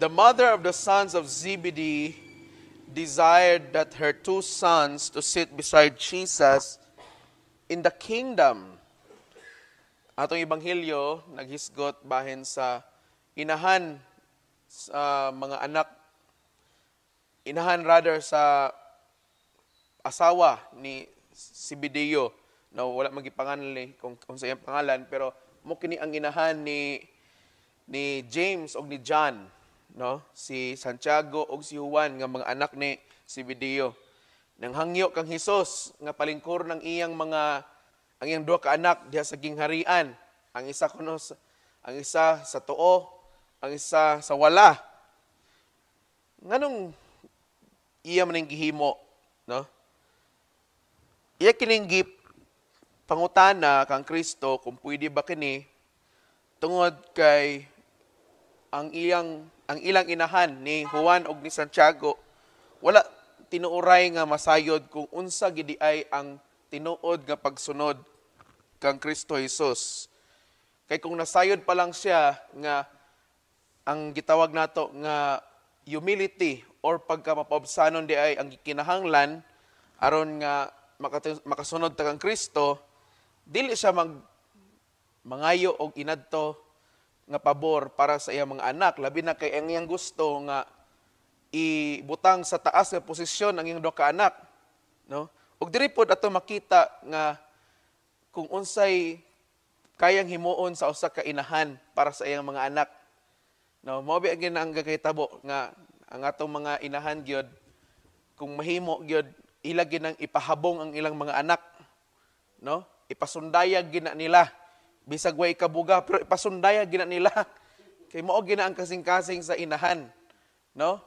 The mother of the sons of Zebedee desired that her two sons to sit beside Jesus in the kingdom. Atong ibanghilyo naghisgot bahin sa inahan sa mga anak inahan rather sa asawa ni Sibideo na no, wala magipangalan kung kung sa iyang pangalan pero mo kini ang inahan ni ni James o ni John no? Si Santiago og si Juan nga mga anak ni si Bideo Nang hangyo kang Hesus nga palingkor ng iyang mga ang iyang duha ka anak diha sa gingharian. Ang isa kuno ang isa sa tuo, ang isa sa wala. Nganong iya man gihimo, no? Iya kining pangutana kang Kristo kung pwede ba kini tungod kay ang iyang ang ilang inahan ni Juan og ni Santiago wala tinuoray nga masayod kung unsa gidi ay ang tinuod nga pagsunod kang Kristo Jesus. Kay kung nasayod pa lang siya nga ang gitawag nato nga humility or pagkamapabsanon di ay ang kinahanglan aron nga makasunod ta kang Kristo, dili siya mag mangayo og inadto nga pabor para sa iyang mga anak labi na kay ang iyang gusto nga ibutang sa taas nga posisyon ang iyang duha anak no ug diri pod ato makita nga kung unsay kayang himuon sa usa ka inahan para sa iyang mga anak no mao bi ang gakahitabo nga ang atong mga inahan gyud kung mahimo gyud ila ginang ipahabong ang ilang mga anak no ipasundayag gina nila bisag way kabuga pero ipasundaya gina nila kay mao gina ang kasing-kasing sa inahan no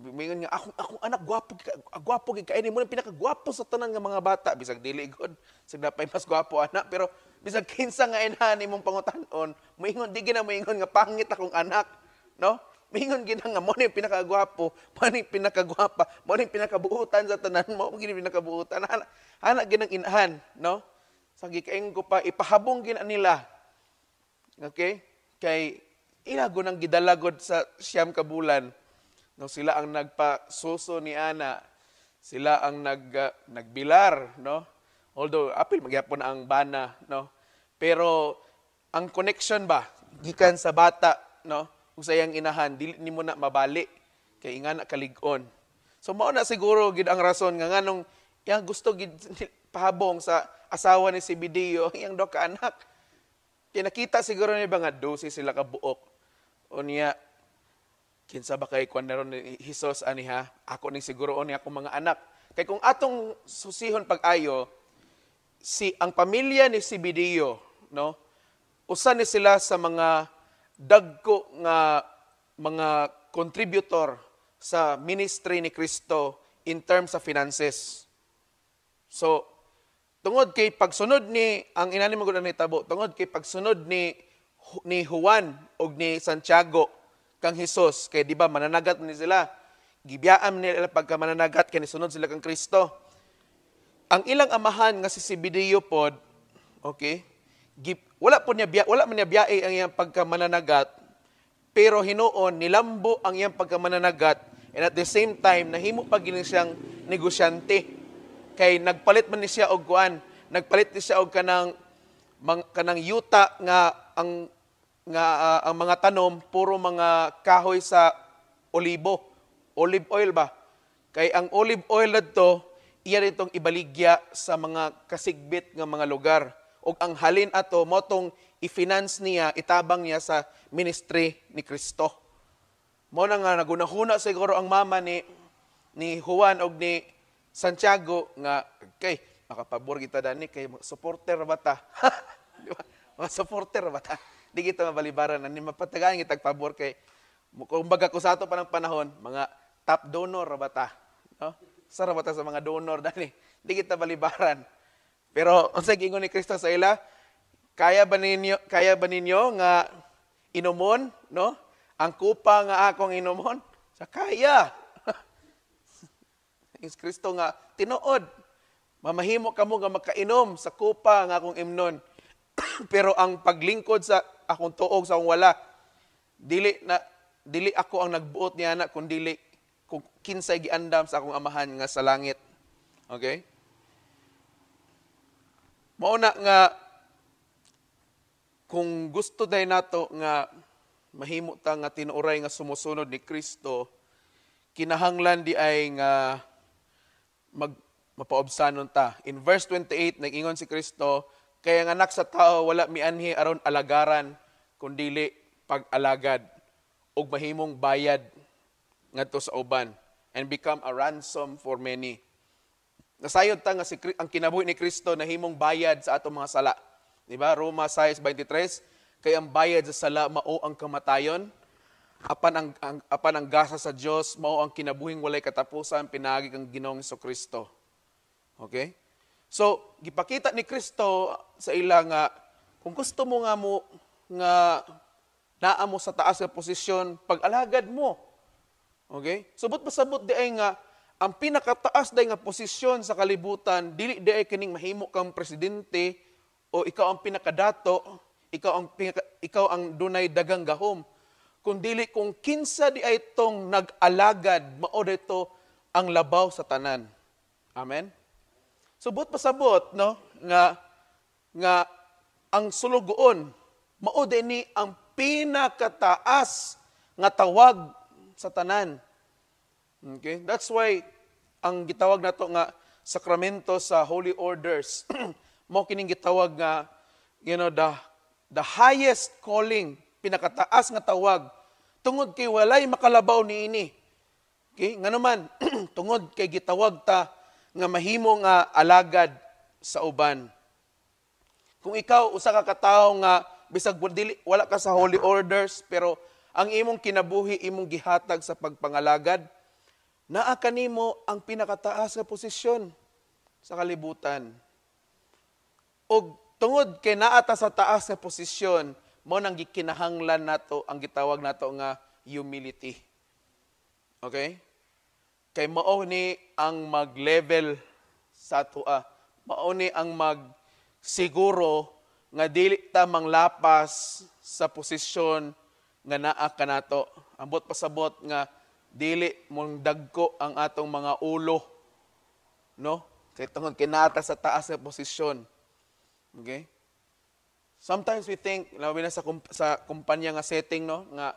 mingon nga akong akong anak gwapo gwapo gid kay mo pinaka gwapo sa tanan nga mga bata bisag dili gud sig napay mas gwapo anak pero bisag kinsa nga inahan imong pangutan-on moingon di gina moingon nga pangit akong anak no Mingon gina nga mo ni pinakagwapo, mo ni pinakagwapa, mo ni pinakabuutan sa tanan mo, gini pinakabuutan. Ana, ana ginang inahan, no? sa gikainggo pa ipahabong gina nila okay kay ila gunang gidalagod sa siyam kabulan. bulan no sila ang nagpasuso ni ana sila ang nag uh, nagbilar no although apil magyapon ang bana no pero ang connection ba gikan sa bata no usayang inahan dili nimo na mabali kay inga na kalig-on so mao na siguro gid ang rason nga nung yang gusto gid pahabong sa asawa ni si Bideo, iyang do anak. Kinakita siguro ni ba nga dosi sila kabuok. O niya, kinsa ba kay kwan naron ni Hesus ani ha? Ako ni siguro o niya akong mga anak. Kay kung atong susihon pag-ayo, si ang pamilya ni si Bideo, no? Usa ni sila sa mga dagko nga mga contributor sa ministry ni Kristo in terms of finances. So, tungod kay pagsunod ni ang inani magud ni tabo tungod kay pagsunod ni ni Juan og ni Santiago kang Hesus kay di ba mananagat ni sila gibiyaam nila pagka mananagat kay sunod sila kang Kristo ang ilang amahan nga si Sibideo pod okay gip, wala po niya biya, wala man niya biyae ang iyang mananagat pero hinuon nilambo ang iyang pagka mananagat and at the same time nahimo pa gining siyang negosyante kay nagpalit man ni siya og kuan, nagpalit ni siya og kanang mang, kanang yuta nga ang nga uh, ang mga tanom puro mga kahoy sa olibo, olive oil ba? Kay ang olive oil adto iya itong ibaligya sa mga kasigbit nga mga lugar og ang halin ato motong i-finance niya, itabang niya sa ministry ni Kristo. Mo na nga nagunahuna siguro ang mama ni ni Juan og ni Santiago nga kay makapabor kita dani kay supporter bata. ta? di ba? Mga supporter ba ta? Di kita mabalibaran ani mapatagan kita pabor kay kumbaga ko sa ato pa ng panahon mga top donor bata. No? Sa ba sa mga donor dani? Di kita balibaran. Pero unsay gingon ni Kristo sa ila? Kaya ba ninyo kaya ba ninyo nga inumon no? Ang kupa nga akong inumon? Sa kaya. Is Kristo nga tinuod. Mamahimo kamo nga makainom sa kupa nga akong imnon. Pero ang paglingkod sa akong tuog sa akong wala, dili na dili ako ang nagbuot niya na kun dili kung kinsay giandam sa akong amahan nga sa langit. Okay? Mao na nga kung gusto dai nato nga mahimo ta nga tinuray nga sumusunod ni Kristo, kinahanglan di ay nga mag mapaobsanon ta. In verse 28, nagingon si Kristo, kaya ang anak sa tao wala mi anhi aron alagaran kundili pag-alagad ug mahimong bayad ngadto sa uban and become a ransom for many. Nasayod ta nga si, ang kinabuhi ni Kristo na himong bayad sa atong mga sala. Diba? ba? Roma 6:23, kay ang bayad sa sala mao ang kamatayon apan ang, ang apan ang gasa sa Dios mao ang kinabuhing walay katapusan pinaagi kang Ginoong Hesus Kristo. Okay? So, gipakita ni Kristo sa ila nga kung gusto mo nga mo nga naa mo sa taas nga posisyon, pag-alagad mo. Okay? Subot so, pasabot di ay nga ang pinakataas day nga posisyon sa kalibutan dili day kining mahimo kang presidente o ikaw ang pinakadato, ikaw ang ikaw ang dunay dagang gahom kundili kung kinsa di ay itong nag-alagad mao ito ang labaw sa tanan. Amen. So, but pasabot no nga nga ang sulugoon mao ni ang pinakataas nga tawag sa tanan. Okay? That's why ang gitawag nato nga sakramento sa holy orders mo kining gitawag nga you know the the highest calling pinakataas nga tawag tungod kay walay makalabaw niini. Okay, nga naman tungod kay gitawag ta nga mahimo nga alagad sa uban. Kung ikaw usa ka katawo nga bisag wala ka sa holy orders pero ang imong kinabuhi imong gihatag sa pagpangalagad, naa kanimo ang pinakataas nga posisyon sa kalibutan. Og tungod kay naata sa taas nga posisyon, mo nang gikinahanglan nato ang gitawag nato nga humility. Okay? Kay mao ni ang mag-level sa tua. Mao ni ang mag siguro nga dili ta manglapas sa posisyon nga naa kanato. Ambot pasabot nga dili mong dagko ang atong mga ulo. No? Kay tungod kinata sa taas na posisyon. Okay? Sometimes we think, labi na sa, kump- sa kumpanya nga setting, no, nga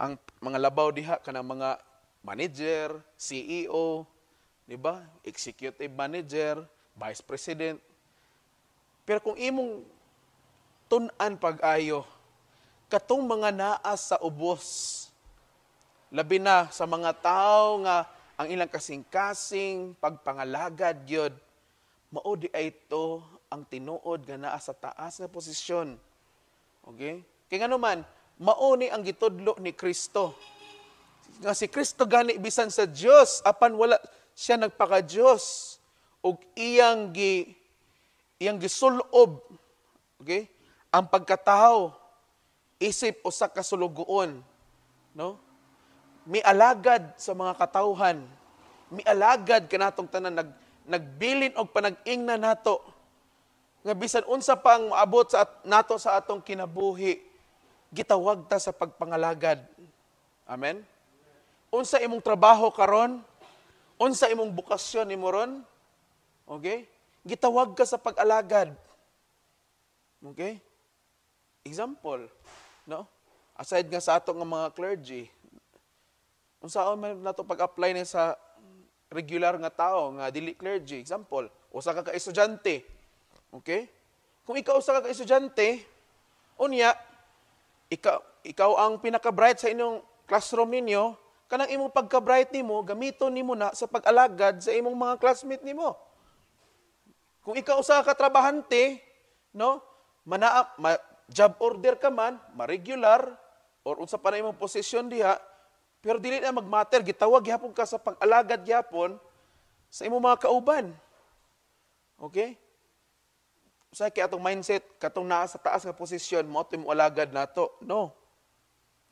ang mga labaw diha kana mga manager, CEO, di ba? Executive manager, vice president. Pero kung imong tun-an pag-ayo katong mga naas sa ubos labi na sa mga tao nga ang ilang kasing-kasing pagpangalagad gyud mao di ay to ang tinuod nga naa sa taas na posisyon. Okay? Kaya nga naman, mauni ang gitudlo ni Kristo. Nga si Kristo gani bisan sa Dios apan wala siya nagpaka Dios ug iyang gi iyang gisulob okay ang pagkatao isip usa ka kasulugoon. no alagad sa mga katawhan alagad kanatong tanan nag nagbilin og panag-ingna nato nga bisan unsa pang maabot sa nato sa atong kinabuhi gitawag ta sa pagpangalagad amen unsa imong trabaho karon unsa imong bukasyon nimo ron okay gitawag ka sa pagalagad okay example no aside nga sa atong nga mga clergy unsaon man nato pag-apply ni sa regular nga tao nga dili clergy example usa ka ka estudyante Okay? Kung ikaw sa ka estudyante, unya, ikaw, ikaw ang pinaka-bright sa inyong classroom ninyo, kanang imong pagka-bright nimo, gamiton nimo na sa pag-alagad sa imong mga classmate nimo. Kung ikaw sa katrabahante, no, mana, ma, job order ka man, ma-regular, or unsa pa na imong posisyon diha, pero dili na magmatter gitawag gyapon ka sa pag-alagad gyapon sa imong mga kauban. Okay? Usa kay atong mindset katong naa sa taas nga posisyon mo imo alagad nato. No.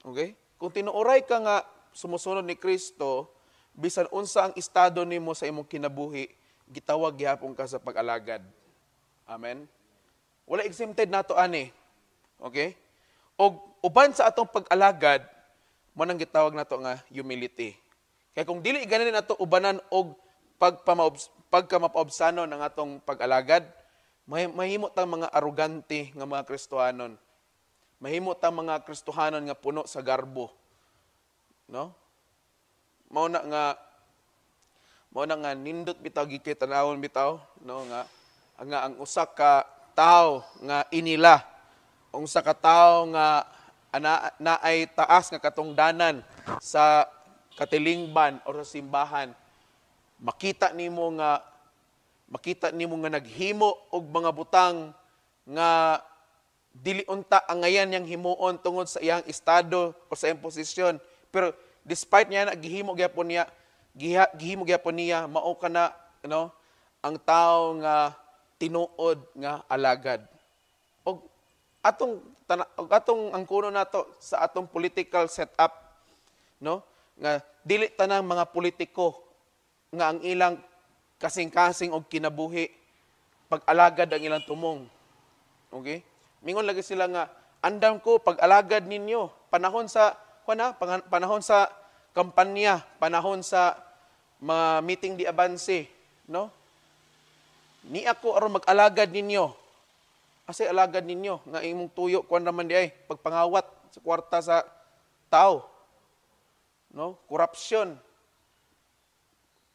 Okay? Kung tinuoray ka nga sumusunod ni Kristo, bisan unsa ang estado nimo sa imong kinabuhi, gitawag gihapon ka sa pag-alagad. Amen. Wala exempted nato ani. Okay? Og uban sa atong pag-alagad, mo nang gitawag nato nga humility. Kaya kung dili ganin nato ubanan og pagpamaobs pagka mapaobsano ng atong pag-alagad, may, mahimot ang mga arugante nga mga Kristohanon. Mahimo ang mga Kristohanon nga puno sa garbo. No? Mao na nga mao na nga nindot bitaw gikay tanawon bitaw no nga nga ang usa ka tao nga inila ang usa ka tao nga ana, naay taas nga katungdanan sa katilingban o sa simbahan makita nimo nga makita nimo nga naghimo og mga butang nga dili unta ang ngayan yang himuon tungod sa iyang estado o sa iyang posisyon pero despite niya naghimo gyapon niya gihimo gyapon niya mao kana you know, ang tao nga tinuod nga alagad og atong og atong kuno nato sa atong political setup no nga dili tanang mga politiko nga ang ilang kasing-kasing og kinabuhi pag-alagad ang ilang tumong. Okay? Mingon lagi sila nga andam ko pag-alagad ninyo panahon sa kuna ano, panahon sa kampanya, panahon sa mga meeting di abanse, no? Ni ako aron mag-alagad ninyo. Kasi alagad ninyo nga imong tuyo kuan naman di ay pagpangawat sa kwarta sa tao. No? Korupsyon,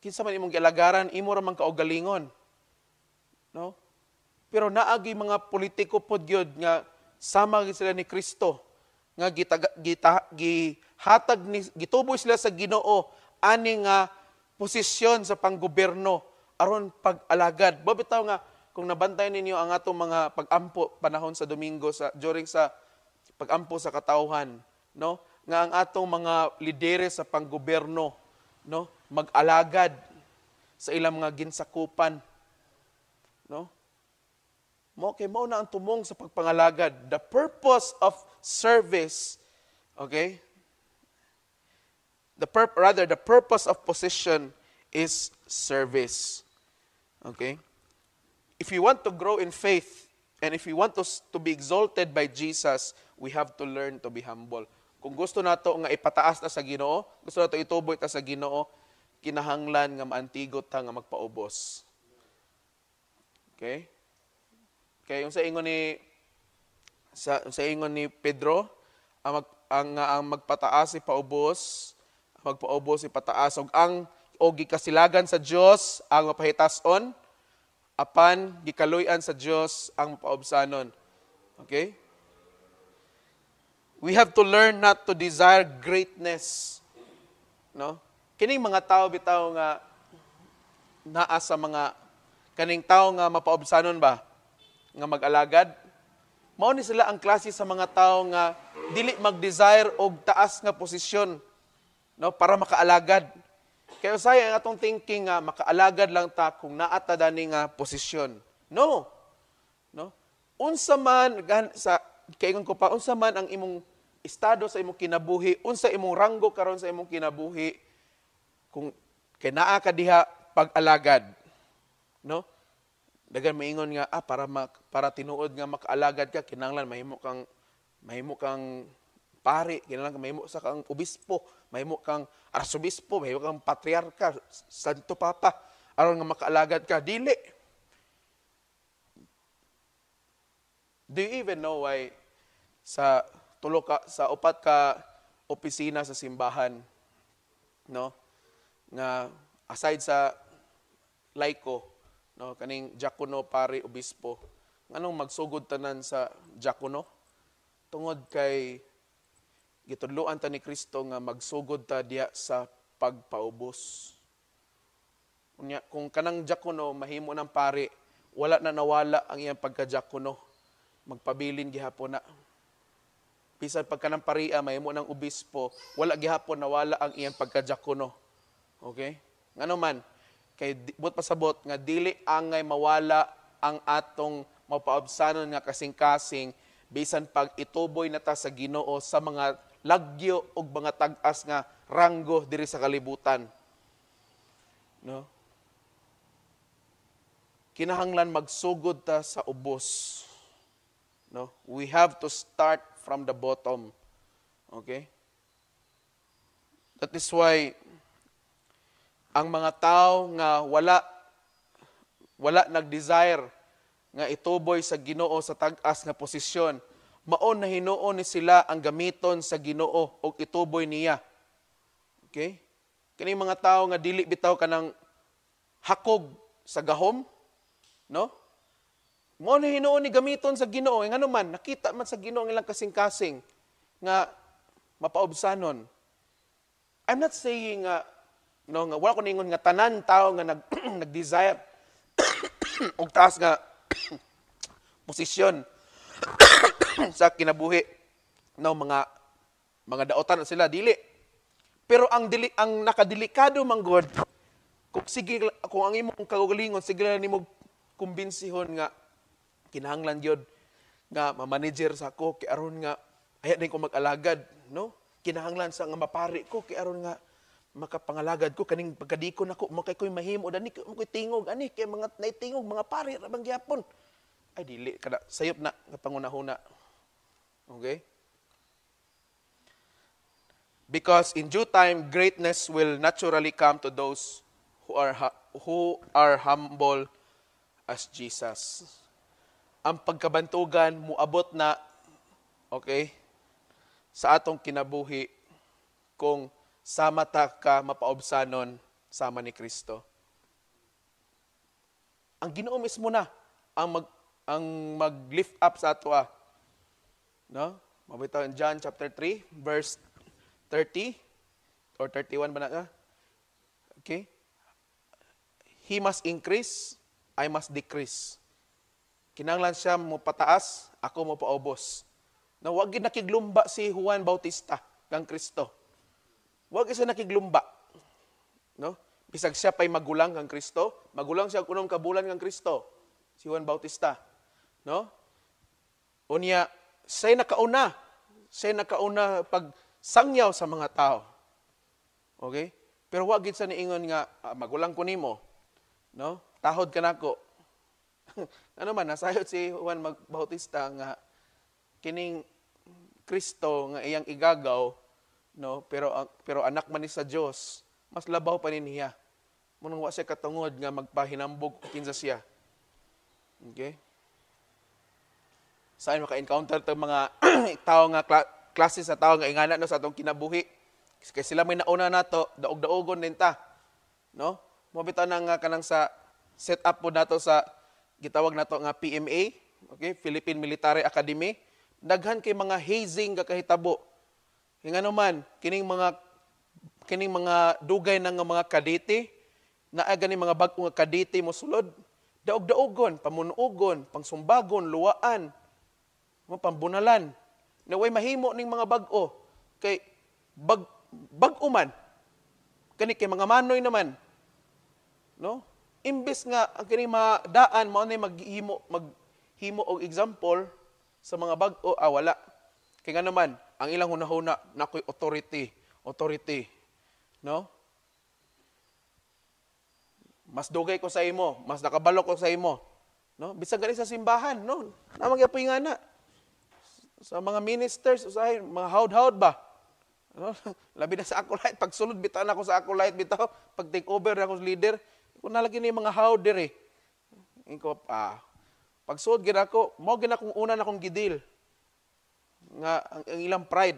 kinsa man imong gialagaran imo ra man kaugalingon no pero naagi mga politiko pod gyud nga sama sila ni Kristo nga gitaga, gita, gihatag ni gituboy sila sa Ginoo ani nga posisyon sa panggobyerno aron pag-alagad babitaw nga kung nabantay ninyo ang atong mga pagampo panahon sa Domingo sa during sa pagampo sa katawhan no nga ang atong mga lidere sa panggobyerno no mag-alagad sa ilang mga ginsakupan. No? Mo kay mo na ang tumong sa pagpangalagad, the purpose of service, okay? The pur- rather the purpose of position is service. Okay? If you want to grow in faith and if you want to to be exalted by Jesus, we have to learn to be humble. Kung gusto nato nga ipataas ta sa Ginoo, gusto nato ituboy ta sa Ginoo, kinahanglan nga maantigot ta nga magpaubos. Okay? Okay, yung sa ingon ni sa, sa ingon ni Pedro, ang, mag, ang, ang magpataas ipaubos, magpaubos ipataas og ang o gikasilagan sa Dios ang mapahitason apan gikaluy-an sa Dios ang paubsanon. Okay? We have to learn not to desire greatness. No? Kining mga tao bitaw nga naa sa mga kaning tao nga mapaobsanon ba nga mag-alagad mao ni sila ang klase sa mga tao nga dili mag-desire og taas nga posisyon no para makaalagad kay usay ang atong thinking nga makaalagad lang ta kung naa ta dani nga posisyon no no unsa man gan, sa kay ko pa unsa man ang imong estado sa imong kinabuhi unsa imong ranggo karon sa imong kinabuhi kung kay ka diha pag-alagad, no? Dagan maingon nga ah, para mak, para tinuod nga makaalagad ka kinahanglan mahimo kang mahimo kang pare, kinahanglan mahimo sa kang obispo, mahimo kang arsobispo, mahimo kang patriarka, santo papa aron nga makaalagad ka dili. Do you even know why sa tulo ka sa upat ka opisina sa simbahan no? nga aside sa laiko, no, kaning diakono, pare, obispo, nganong magsugod tanan sa diakono? Tungod kay gitudloan ta ni Kristo nga magsugod ta diya sa pagpaubos. Unya, kung kanang diakono mahimo nang pare, wala na nawala ang iyang pagka-diakono. Magpabilin gihapon na bisan pagka ng paria mahimo nang obispo wala gihapon nawala ang iyang pagka diakono Okay? Ngano man, kay but pasabot nga dili angay mawala ang atong mapaabsanon nga kasing-kasing bisan pag ituboy na ta sa Ginoo sa mga lagyo og mga tag-as nga ranggo diri sa kalibutan. No? Kinahanglan magsugod ta sa ubos. No? We have to start from the bottom. Okay? That is why ang mga tao nga wala wala nag-desire nga ituboy sa Ginoo sa tag-as nga posisyon maon na hinuon ni sila ang gamiton sa Ginoo og ituboy niya okay kini mga tao nga dili bitaw kanang hakog sa gahom no mo na hinuon ni gamiton sa Ginoo eh, ngano man nakita man sa Ginoo ang ilang kasing-kasing nga mapaobsanon I'm not saying uh, No, nga, wala ko ningon nga tanan tao nga nag, nagdesire og taas nga posisyon sa kinabuhi no mga mga daotan sila dili pero ang dili ang nakadelikado man god kung sige kung ang imong kaugalingon sige lang nimo kumbinsihon nga kinahanglan gyud nga ma-manager sa ko kay aron nga aya din ko mag-alagad no kinahanglan sa nga mapari ko kay aron nga makapangalagad ko kaning pagkadikon ako mo kay koy mahimo dani koy tingog ani kay mga naitingog mga pare ra bang gyapon ay dili kada sayop na nga pangunahuna okay because in due time greatness will naturally come to those who are who are humble as Jesus ang pagkabantugan muabot na okay sa atong kinabuhi kung sama ta ka mapaobsanon sama ni Kristo. Ang Ginoo mismo na ang mag ang mag-lift up sa ato ah. No? Mabitaw in John chapter 3 verse 30 or 31 ba na ka? Ah? Okay? He must increase, I must decrease. Kinanglan siya mo pataas, ako mo paubos. Na wag nakiglumba si Juan Bautista kang Kristo. Huwag isa nakiglumba. No? Bisag siya pa'y magulang kang Kristo, magulang siya kunom kabulan kang Kristo, si Juan Bautista. No? Unya, say nakauna, say nakauna pag sangyaw sa mga tao. Okay? Pero wag gid sa niingon nga ah, magulang ko nimo, no? Tahod ka na nako. ano man nasayod si Juan Bautista nga kining Kristo nga iyang igagaw No, pero ah, pero anak man ni sa Dios, mas labaw pa niya. Munang wa siya katungod nga magpahinambog kinsa siya. Okay? sa maka-encounter tag mga tao nga kla- klase sa tao nga ingana no sa atong kinabuhi. Kay sila may nauna nato, daog-daogon ninta ta. No? Mabita na nga kanang sa set up po nato sa gitawag nato nga PMA, okay? Philippine Military Academy. Daghan kay mga hazing nga kahitabo yung ano man, kining mga kining mga dugay ng mga kaditi, na agani mga bag nga kaditi mo sulod, daog-daogon, pamunuogon, pangsumbagon, luwaan, pambunalan. Naway mahimo ning mga bago, kay bag bag-o man kani kay mga manoy naman. No? Imbes nga ang kini madaan mao nay maghimo maghimo og example sa mga bago, ah, wala. Kay nga naman, ang ilang hunahuna na ko'y authority, authority. No? Mas dugay ko sa imo, mas nakabalo ko sa imo. No? Bisag gani sa simbahan, no? Namagyapoy nga na. Sa mga ministers, usahay, mga haud-haud ba? No? Labi na sa ako Pag sulod, bitaw na ako sa ako Bitaw, pag take over na ako leader. Kung nalagin na yung mga how dire. Ikaw, ah, pag sulod, gina ko, mo gina kong una na kong gidil nga ang, ang ilang pride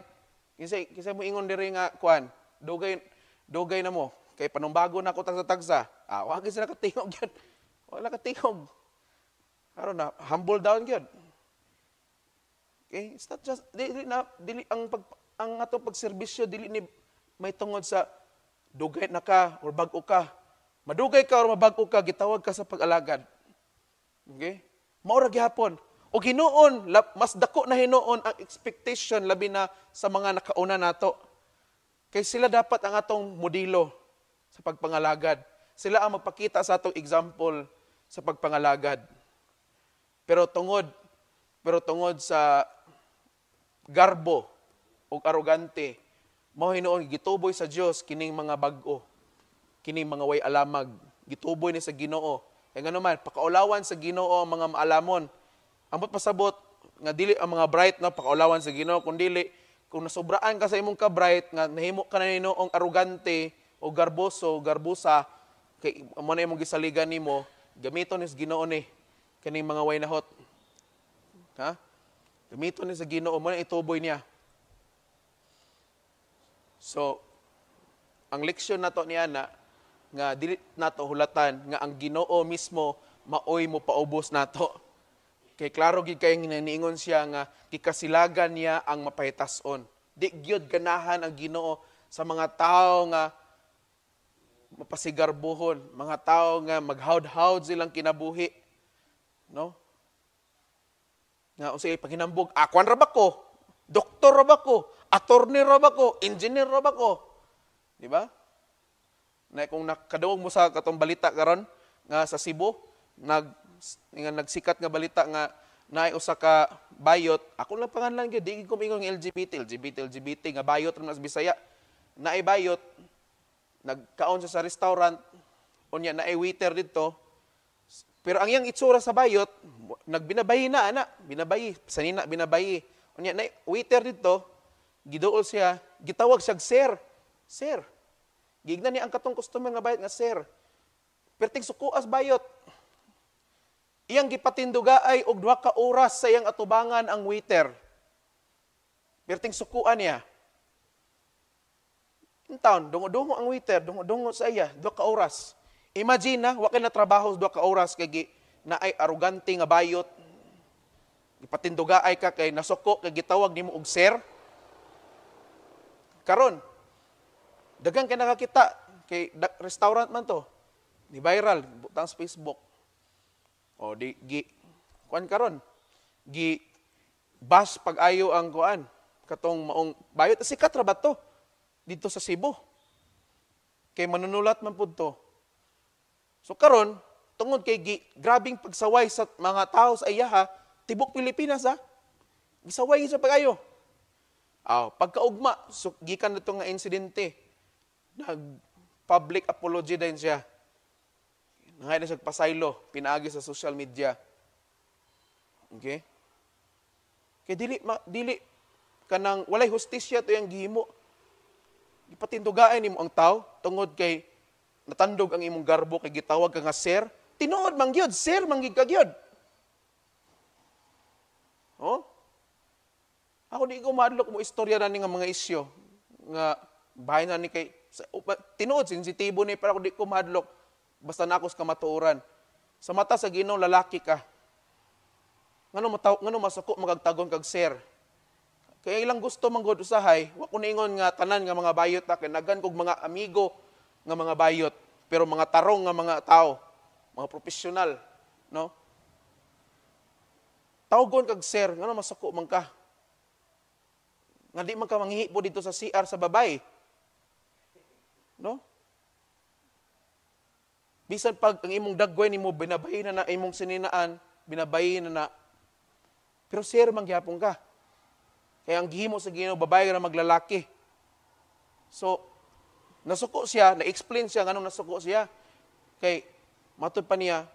kinsa kinsa mo ingon diri nga kuan dogay dogay na mo kay panumbago na ko tagsa tagsa ah wa gyud sila katingog gyud wala katingog karon na humble down gyud okay it's not just dili na dili ang pag ang atong pagserbisyo dili ni may tungod sa dugay na ka or bag-o ka madugay ka or mabag-o ka gitawag ka sa pag-alagad okay mao ra gihapon o hinoon, mas dako na hinoon ang expectation labi na sa mga nakauna nato. Kay sila dapat ang atong modelo sa pagpangalagad. Sila ang magpakita sa atong example sa pagpangalagad. Pero tungod pero tungod sa garbo o arogante, mao hinoon gituboy sa Dios kining mga bag-o, kining mga way alamag, gituboy ni sa Ginoo. Kay e man pakaulawan sa Ginoo ang mga maalamon Amot pasabot nga dili ang mga bright na pakaulawan sa Ginoo kun dili kung nasobraan ka sa imong ka bright nga nahimo ka na ninoong arugante o garboso garbusa kay mo na imong gisaligan nimo gamiton is Ginoo ni kaning mga waynahot. Ha? Gamiton ni sa Ginoo mo na ituboy niya. So, ang leksyon nato ni ana nga dili nato hulatan nga ang Ginoo mismo maoy mo paubos nato. Kay klaro gid kay naniingon siya nga gikasilagan niya ang mapahitason. Di gyud ganahan ang Ginoo sa mga tao nga mapasigarbuhon, mga tao nga maghawd-hawd silang kinabuhi. No? Nga usay paghinambog, akwan ra ba ko? Doktor ra ba ko? Attorney ra ba ko? Engineer ra ba ko? Di ba? Na kung nakadawag mo sa katong balita karon nga sa Cebu, nag nga nagsikat nga balita nga naay usa ka bayot ako lang pangalan gyud di ko ingon LGBT LGBT LGBT nga bayot ra mas Bisaya naay bayot nagkaon siya sa restaurant unya naay waiter didto pero ang iyang itsura sa bayot nagbinabayi na ana binabayi sanina binabayi unya naay waiter didto giduol siya gitawag siya sir sir gigna ni ang katong customer nga bayot nga sir perting sukuas bayot Iyang gipatinduga ay og duha ka oras sa iyang atubangan ang waiter. Birting sukuan niya. Intaon, dungo-dungo ang waiter, dungo-dungo sa iya, duha ka oras. Imagine na, wakay na trabaho duha ka oras kay na ay arrogante nga bayot. Gipatinduga ay ka kay nasuko kay gitawag nimo og sir. Karon, daghang kay nakakita kay restaurant man to, ni viral butang sa Facebook o di gi kuan karon. Gi bas pag-ayo ang kuan katong maong bayot sikat ra ba to dito sa Cebu. Kay manunulat man pud to. So karon tungod kay gi, grabing pagsaway sa mga tao sa iyaha tibok Pilipinas ha. Gisaway sa pag-ayo. Aw, oh, pagkaugma, so, gikan na nga insidente, nag public apology din siya ngayon na siya pasaylo, pinaagi sa social media. Okay? Kay dili, ma, dili, kanang, walay hustisya to yung gihimo. Ipatindugaan nimo ang tao, tungod kay natandog ang imong garbo kay gitawag ka nga sir, tinuod man gyud, sir man gyud kagyud. Oh? Ako di ko madlok mo istorya na nga mga isyo nga bahay na ni kay tinuod sensitibo ni para ako di ko madlok basta nakos ka matuuran. Sa mata sa Ginoo lalaki ka. Ngano mataw ngano masako magagtagon kag sir. Kaya ilang gusto man gud usahay, wa ko nga tanan nga mga bayot ta kay nagan kog mga amigo nga mga bayot, pero mga tarong nga mga tao, mga profesional, no? Tawgon kag sir, ngano masako man ka. Nga di man ka manghihipo dito sa CR sa babay. No? Bisan pag ang imong dagway nimo binabayin na na imong sininaan, binabayin na na. Pero sir, mangyapon ka. Kaya ang gihimo sa Ginoo babae na maglalaki. So, nasuko siya, na-explain siya nganong nasuko siya. Kay matud pa niya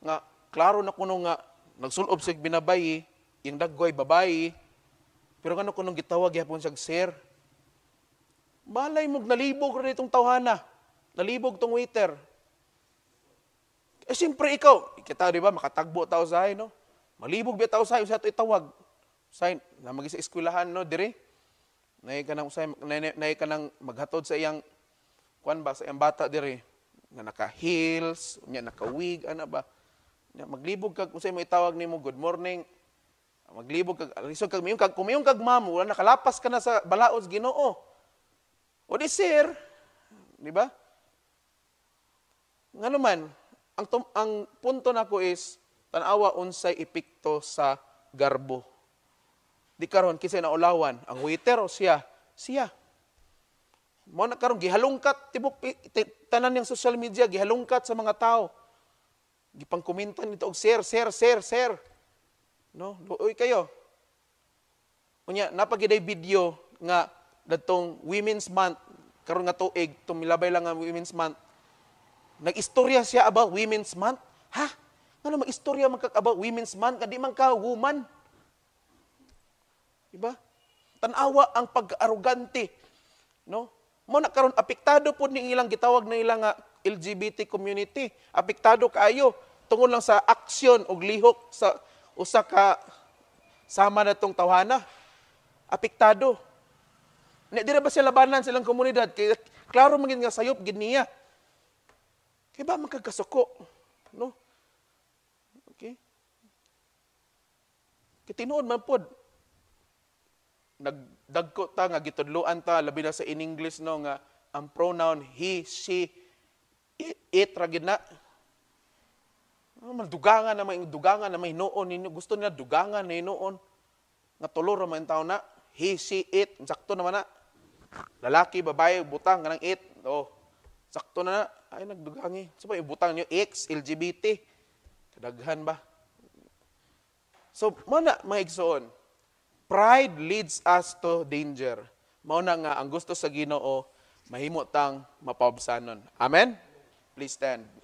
nga klaro na kuno nga nagsulob sig binabayi, yung dagway babayi. Pero kano kuno gitawag yapon siya sir. Malay mo nalibog ra itong tawhana. Nalibog tong waiter. Eh, siyempre ikaw, ikita, di ba, makatagbo tao sa no? Malibog ba tao sa sa to itawag. Sa na magisa eskwelahan, no, diri? Nay ka nang usay, nay ka nang maghatod sa iyang kuan ba sa iyang bata diri nga naka heels, nya naka wig, ana ba? Nga maglibog kag usay mo itawag nimo good morning. Maglibog kag lisod kag miyong kag kumiyong kag ma'am, wala nakalapas ka na sa balaod Ginoo. O di sir, di ba? Nga naman, ang, tum- ang punto na ko is, tanawa unsay epekto sa garbo. Di karon kisay naulawan, ang waiter o siya, siya. Mao na karon gihalungkat tibok tanan yang social media gihalungkat sa mga tao. Gipangkomentan nito og share, share, share, share. No, luoy kayo. Unya napagiday video nga datong Women's Month karon nga tuig tumilabay lang ang Women's Month Nag-istorya siya about Women's Month. Ha? Ano mag-istorya man about Women's Month? Kadi man ka woman. Diba? Tanawa ang pag-arugante. No? Mo nakaron apektado po ni ilang gitawag na ilang ah, LGBT community. Apektado kaayo tungod lang sa aksyon o lihok sa usa ka sama na tong tawhana. Apektado. na ba siya labanan silang komunidad? Kaya, klaro maging nga sayop, gid niya. Kaya ba magkagasuko? No? Okay? Kitinood man pod. Nagdagko ta nga gitudloan ta labi na sa in English no nga ang pronoun he, she, it, it na. gid ah, madugangan na may dugangan na may noon ninyo. Gusto nila dugangan na noon. Nga tulor ra man taon na. He, she, it. Sakto naman na. Lalaki, babae, butang, ganang it. Oh, sakto na na. Ay, nagdugangi. Eh. So, ba, ibutang nyo X, LGBT. Kadaghan ba? So, muna, mga igsoon, pride leads us to danger. Mauna nga, ang gusto sa ginoo, mahimo tang mapabsanon. Amen? Please stand.